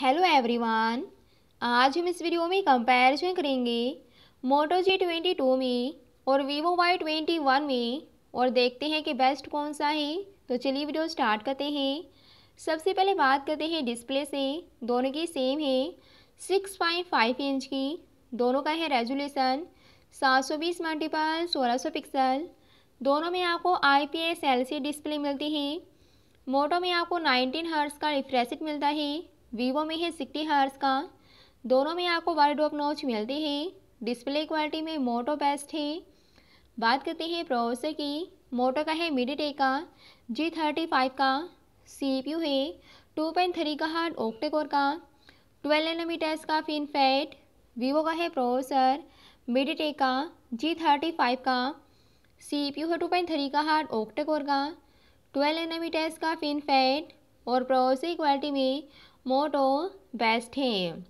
hello everyone आज हम इस वीडियो में कंपैरिजन करेंगे मोटो जी ट्वेंटी टू में और वीवो वाई ट्वेंटी वन में और देखते हैं कि बेस्ट कौन सा है तो चलिए वीडियो स्टार्ट करते हैं सबसे पहले बात करते हैं डिस्प्ले से दोनों की सेम है सिक्स पॉइंट फाइव इंच की दोनों का है रेजुलेशन सात सौ बीस मल्टीपल सोलह सौ पिक्सल दोनों में आपको I P S L C display मिलती है मोटो में आपको नाइनटीन हर्ट्स का रिफ्रेश मिलता है वीवो में है सिक्सटी हार्स का दोनों में आपको वाइड ऑफ नोच मिलती है डिस्प्ले क्वालिटी में मोटो बेस्ट है बात करते हैं प्रोसेसर की मोटो का है मिडीटेक का जी थर्टी फाइव का सी पी यू है टू पॉइंट थ्री का हार्ड ओक्टेकोर का ट्वेल्व एनोमीटर्स का फिन फैट वीवो का है प्रोसेसर मिडीटेक का जी थर्टी फाइव का सी पी यू है टू पॉइंट थ्री का हार्ड ओक्टेकोर का ट्वेल्व एनोमीटर्स का फिन फैट और प्रोसेसर क्वालिटी में मोट और बेस्ट हैं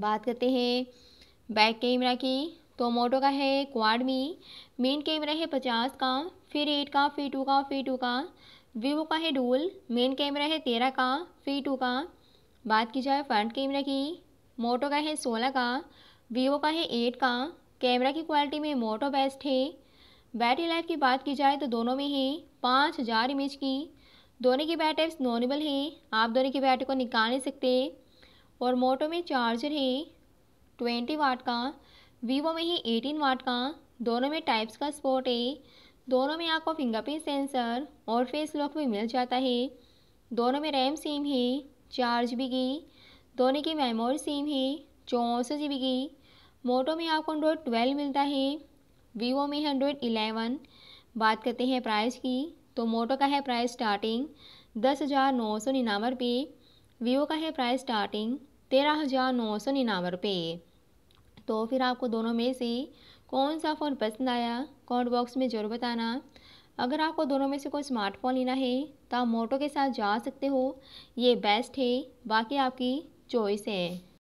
बात करते हैं बैक कैमरा की तो मोटो का है क्वाड मी मेन कैमरा है पचास का फिर एट का फिर टू का फिर टू का वीवो का है डूल मेन कैमरा है तेरह का फिर टू का बात की जाए फ्रंट कैमरा की मोटो का है सोलह का वीवो का है एट का कैमरा की क्वालिटी में मोटो बेस्ट है बैटरी लाइफ की बात की जाए तो दोनों में ही पाँच हज़ार एम की दोनों की बैटरी टाइप्स नॉनेबल हैं आप दोनों की बैटरी को निकाल नहीं सकते और मोटो में चार्जर है ट्वेंटी वाट का वीवो में ही एटीन वाट का दोनों में टाइप्स का स्पोर्ट है दोनों में आपको फिंगरप्रिंट सेंसर और फेस लॉक भी मिल जाता है दोनों में रैम सेम है चार जी बी की दोनों की मेमोरी सेम है चौंसठ जी बी की मोटो में आपको एंड्रॉयड ट्वेल्व मिलता है वीवो में एंड्रॉयड इलेवन बात करते हैं प्राइस की तो मोटो का है प्राइस स्टार्टिंग दस हज़ार नौ सौ निन्यानवे रुपये वीवो का है प्राइस स्टार्टिंग तेरह हज़ार नौ सौ निन्यानवे रुपये तो फिर आपको दोनों में से कौन सा फ़ोन पसंद आया कमेंट बॉक्स में ज़रूर बताना अगर आपको दोनों में से कोई स्मार्टफोन लेना है तो आप मोटो के साथ जा सकते हो ये बेस्ट है बाकी आपकी चॉइस है